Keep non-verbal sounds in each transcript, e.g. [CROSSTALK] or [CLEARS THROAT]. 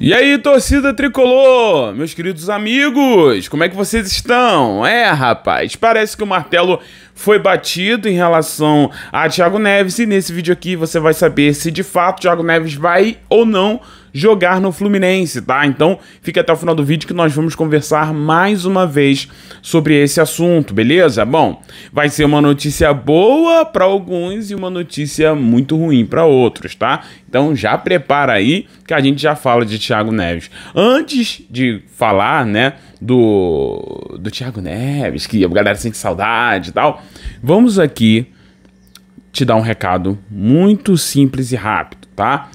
E aí, torcida tricolor, meus queridos amigos, como é que vocês estão? É, rapaz, parece que o martelo foi batido em relação a Thiago Neves e nesse vídeo aqui você vai saber se de fato Thiago Neves vai ou não jogar no Fluminense, tá? Então fica até o final do vídeo que nós vamos conversar mais uma vez sobre esse assunto, beleza? Bom, vai ser uma notícia boa para alguns e uma notícia muito ruim para outros, tá? Então já prepara aí que a gente já fala de Thiago Neves. Antes de falar, né, do, do Thiago Neves, que a galera sente saudade e tal, vamos aqui te dar um recado muito simples e rápido, tá?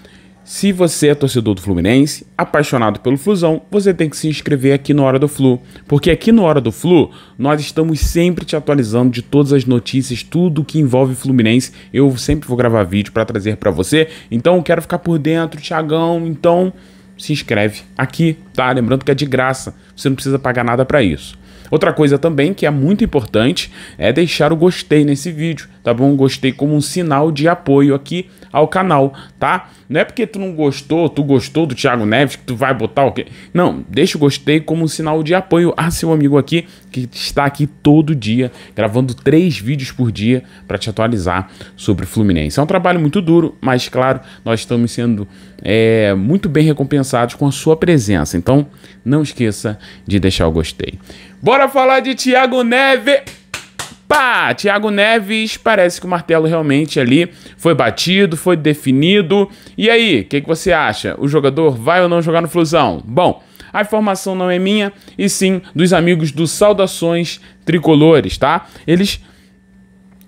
Se você é torcedor do Fluminense, apaixonado pelo Flusão, você tem que se inscrever aqui no Hora do Flu, porque aqui no Hora do Flu nós estamos sempre te atualizando de todas as notícias, tudo que envolve Fluminense. Eu sempre vou gravar vídeo para trazer para você. Então quero ficar por dentro, Thiagão. Então se inscreve aqui, tá? Lembrando que é de graça, você não precisa pagar nada para isso. Outra coisa também que é muito importante é deixar o gostei nesse vídeo tá bom? Gostei como um sinal de apoio aqui ao canal, tá? Não é porque tu não gostou, tu gostou do Thiago Neves que tu vai botar o quê? Não, deixa o gostei como um sinal de apoio a seu amigo aqui que está aqui todo dia, gravando três vídeos por dia para te atualizar sobre o Fluminense. É um trabalho muito duro, mas claro, nós estamos sendo é, muito bem recompensados com a sua presença. Então, não esqueça de deixar o gostei. Bora falar de Thiago Neves! pá, Thiago Neves, parece que o martelo realmente ali foi batido, foi definido. E aí, o que, que você acha? O jogador vai ou não jogar no Flusão? Bom, a informação não é minha, e sim dos amigos do Saudações Tricolores, tá? Eles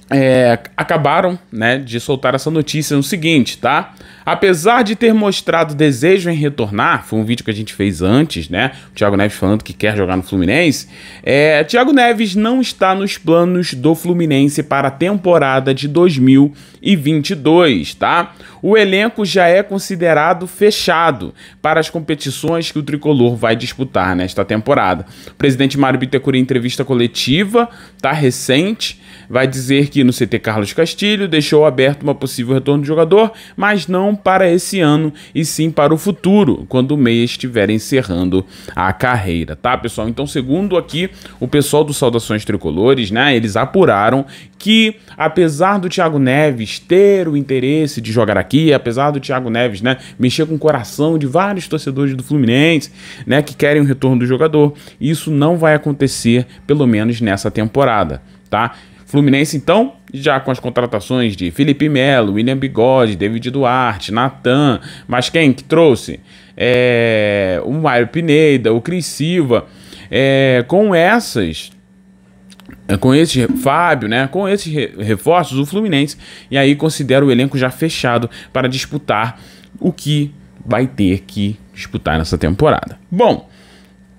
é, acabaram né, de soltar essa notícia no seguinte, tá? Apesar de ter mostrado desejo em retornar, foi um vídeo que a gente fez antes, né? O Thiago Neves falando que quer jogar no Fluminense. É, Thiago Neves não está nos planos do Fluminense para a temporada de 2022, tá? O elenco já é considerado fechado para as competições que o tricolor vai disputar nesta temporada. O presidente Mário Bittencourt, em entrevista coletiva, tá recente, vai dizer que no CT Carlos Castilho deixou aberto uma possível retorno do jogador, mas não para esse ano e sim para o futuro, quando o meia estiver encerrando a carreira, tá, pessoal? Então, segundo aqui o pessoal do Saudações Tricolores, né, eles apuraram que apesar do Thiago Neves ter o interesse de jogar aqui, apesar do Thiago Neves, né, mexer com o coração de vários torcedores do Fluminense, né, que querem o retorno do jogador, isso não vai acontecer pelo menos nessa temporada, tá? Fluminense, então, já com as contratações de Felipe Melo, William Bigode, David Duarte, Natan, mas quem que trouxe? É, o Mário Pineda, o Cris Silva. É, com essas com esse Fábio, né? Com esses reforços, o Fluminense e aí considera o elenco já fechado para disputar o que vai ter que disputar nessa temporada. Bom,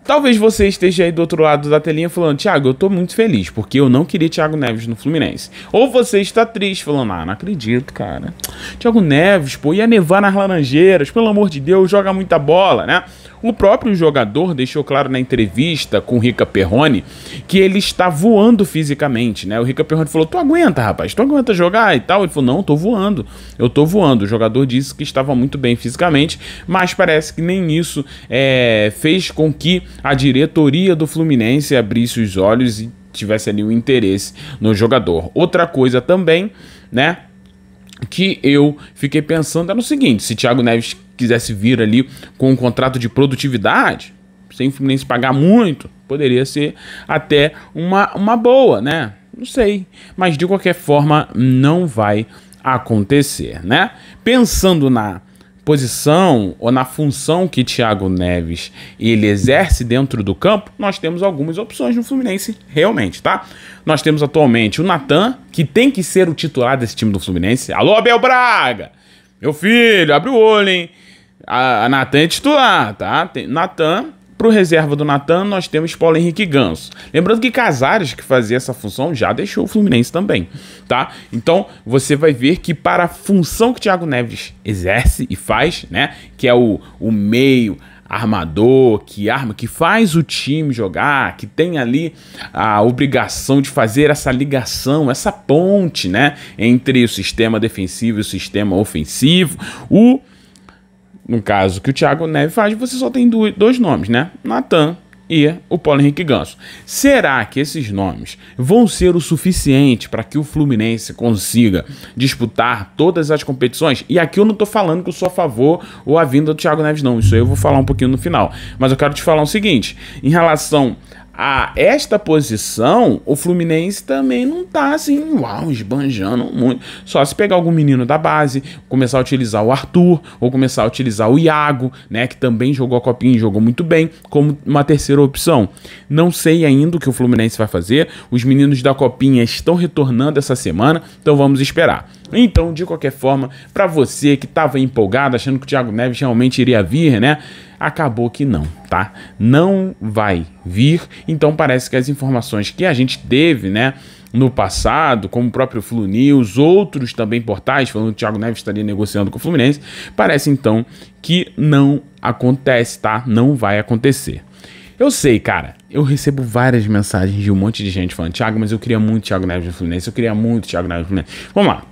Talvez você esteja aí do outro lado da telinha falando, Thiago, eu tô muito feliz, porque eu não queria Thiago Neves no Fluminense. Ou você está triste, falando, ah, não acredito, cara. Thiago Neves, pô, ia nevar nas laranjeiras, pelo amor de Deus, joga muita bola, né? O próprio jogador deixou claro na entrevista com o Rica Perrone que ele está voando fisicamente, né? O Rica Perrone falou: "Tu aguenta, rapaz? Tu aguenta jogar e tal?" Ele falou: "Não, tô voando. Eu tô voando." O jogador disse que estava muito bem fisicamente, mas parece que nem isso é, fez com que a diretoria do Fluminense abrisse os olhos e tivesse ali o um interesse no jogador. Outra coisa também, né? que eu fiquei pensando era o seguinte: se Thiago Neves quisesse vir ali com um contrato de produtividade, sem o Fluminense pagar muito, poderia ser até uma, uma boa, né? Não sei. Mas de qualquer forma, não vai acontecer, né? Pensando na posição ou na função que Thiago Neves ele exerce dentro do campo, nós temos algumas opções no Fluminense, realmente, tá? Nós temos atualmente o Natan, que tem que ser o titular desse time do Fluminense. Alô, Abel Braga! Meu filho, abre o olho, hein? A, a Natan é titular, tá? Natan para o reserva do Natan, nós temos Paulo Henrique Ganso. Lembrando que Casares, que fazia essa função, já deixou o Fluminense também, tá? Então, você vai ver que para a função que o Thiago Neves exerce e faz, né? Que é o, o meio armador, que arma, que faz o time jogar, que tem ali a obrigação de fazer essa ligação, essa ponte, né? Entre o sistema defensivo e o sistema ofensivo. O no caso que o Thiago Neves faz, você só tem dois nomes, né? Natan e o Paulo Henrique Ganso. Será que esses nomes vão ser o suficiente para que o Fluminense consiga disputar todas as competições? E aqui eu não estou falando que eu sou a favor ou a vinda do Thiago Neves, não. Isso aí eu vou falar um pouquinho no final. Mas eu quero te falar o seguinte: em relação a esta posição, o Fluminense também não tá assim, uau, esbanjando muito. Só se pegar algum menino da base, começar a utilizar o Arthur, ou começar a utilizar o Iago, né, que também jogou a copinha e jogou muito bem, como uma terceira opção. Não sei ainda o que o Fluminense vai fazer. Os meninos da copinha estão retornando essa semana, então vamos esperar. Então, de qualquer forma, para você que estava empolgado, achando que o Thiago Neves realmente iria vir, né? Acabou que não, tá? Não vai vir. Então, parece que as informações que a gente teve, né? no passado, como o próprio Flu News, outros também portais falando que o Thiago Neves estaria negociando com o Fluminense, parece então que não acontece, tá? Não vai acontecer. Eu sei, cara, eu recebo várias mensagens de um monte de gente falando, Thiago, mas eu queria muito Thiago Neves no Fluminense, eu queria muito Thiago Neves no Fluminense. Vamos lá.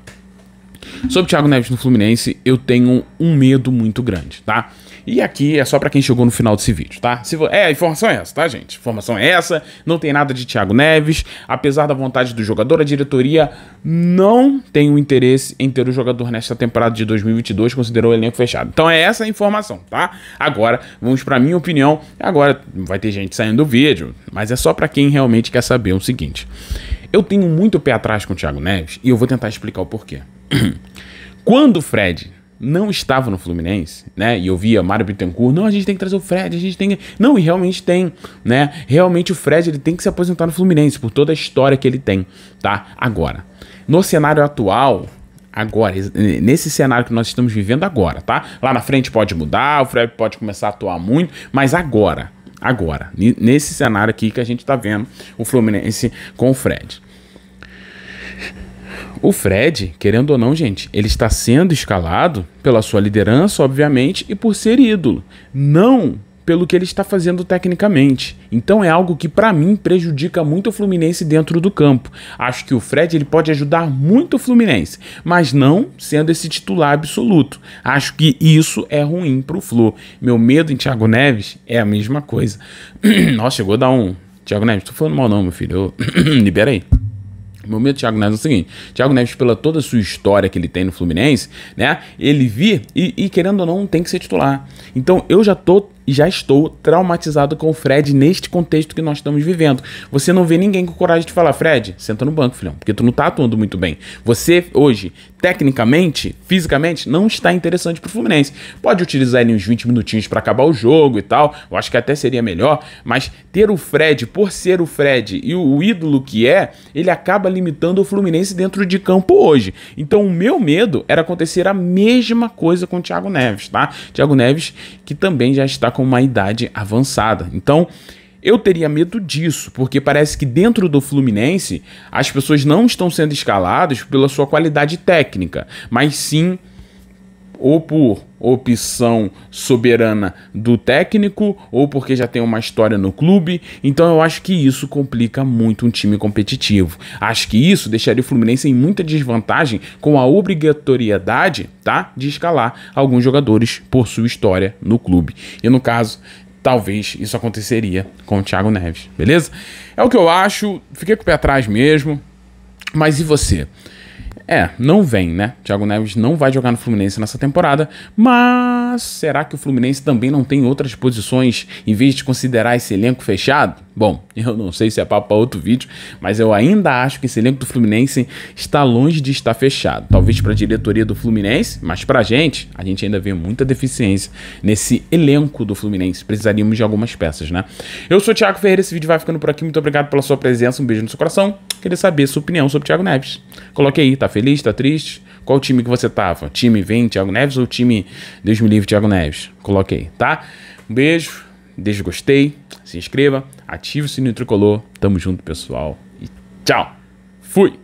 Sobre o Thiago Neves no Fluminense, eu tenho um medo muito grande, tá? E aqui é só para quem chegou no final desse vídeo, tá? Se vo... É, a informação é essa, tá, gente? Informação é essa, não tem nada de Thiago Neves. Apesar da vontade do jogador, a diretoria não tem o interesse em ter o jogador nesta temporada de 2022, considerou o elenco fechado. Então é essa a informação, tá? Agora, vamos para minha opinião. Agora vai ter gente saindo do vídeo, mas é só para quem realmente quer saber o seguinte. Eu tenho muito pé atrás com o Thiago Neves e eu vou tentar explicar o porquê. [CLEARS THROAT] Quando o Fred não estava no Fluminense, né? E eu via Mário Bittencourt, não, a gente tem que trazer o Fred, a gente tem que... Não, e realmente tem, né? Realmente o Fred, ele tem que se aposentar no Fluminense por toda a história que ele tem, tá? Agora, no cenário atual, agora, nesse cenário que nós estamos vivendo agora, tá? Lá na frente pode mudar, o Fred pode começar a atuar muito, mas agora, agora, nesse cenário aqui que a gente tá vendo o Fluminense com o Fred. O Fred, querendo ou não, gente, ele está sendo escalado pela sua liderança, obviamente, e por ser ídolo. Não pelo que ele está fazendo tecnicamente. Então é algo que para mim prejudica muito o Fluminense dentro do campo. Acho que o Fred ele pode ajudar muito o Fluminense, mas não sendo esse titular absoluto. Acho que isso é ruim para o Flu. Meu medo em Thiago Neves é a mesma coisa. [CLEARS THROAT] Nossa, chegou a dar um Thiago Neves, tô falando mal não, meu filho. Eu... [CLEARS THROAT] Libera aí. O momento do Thiago Neves é o seguinte: Thiago Neves, pela toda a sua história que ele tem no Fluminense, né? Ele vir e, e, querendo ou não, tem que ser titular. Então eu já tô e já estou traumatizado com o Fred neste contexto que nós estamos vivendo. Você não vê ninguém com coragem de falar, Fred, senta no banco, filhão, porque tu não tá atuando muito bem. Você, hoje, tecnicamente, fisicamente, não está interessante pro Fluminense. Pode utilizar ele uns 20 minutinhos para acabar o jogo e tal, eu acho que até seria melhor, mas ter o Fred, por ser o Fred e o ídolo que é, ele acaba limitando o Fluminense dentro de campo hoje. Então, o meu medo era acontecer a mesma coisa com o Thiago Neves, tá? Thiago Neves, que também já está com uma idade avançada. Então, eu teria medo disso, porque parece que dentro do Fluminense as pessoas não estão sendo escaladas pela sua qualidade técnica, mas sim ou por opção soberana do técnico, ou porque já tem uma história no clube. Então eu acho que isso complica muito um time competitivo. Acho que isso deixaria o Fluminense em muita desvantagem com a obrigatoriedade, tá, de escalar alguns jogadores por sua história no clube. E no caso, talvez isso aconteceria com o Thiago Neves, beleza? É o que eu acho, fiquei com o pé atrás mesmo. Mas e você? É, não vem, né? Thiago Neves não vai jogar no Fluminense nessa temporada, mas será que o Fluminense também não tem outras posições em vez de considerar esse elenco fechado? Bom, [LAUGHS] eu não sei se é papo para outro vídeo, mas eu ainda acho que esse elenco do Fluminense está longe de estar fechado. Talvez para a diretoria do Fluminense, mas para a gente, a gente ainda vê muita deficiência nesse elenco do Fluminense. Precisaríamos de algumas peças, né? Eu sou o Thiago Ferreira, esse vídeo vai ficando por aqui. Muito obrigado pela sua presença, um beijo no seu coração querer saber sua opinião sobre o Thiago Neves. Coloque aí, tá feliz, tá triste? Qual time que você tava? Time vem, Thiago Neves ou time Deus me livre, Thiago Neves? Coloque aí, tá? Um beijo, deixa o gostei, se inscreva, ative o sininho tricolor. Tamo junto, pessoal. E tchau. Fui.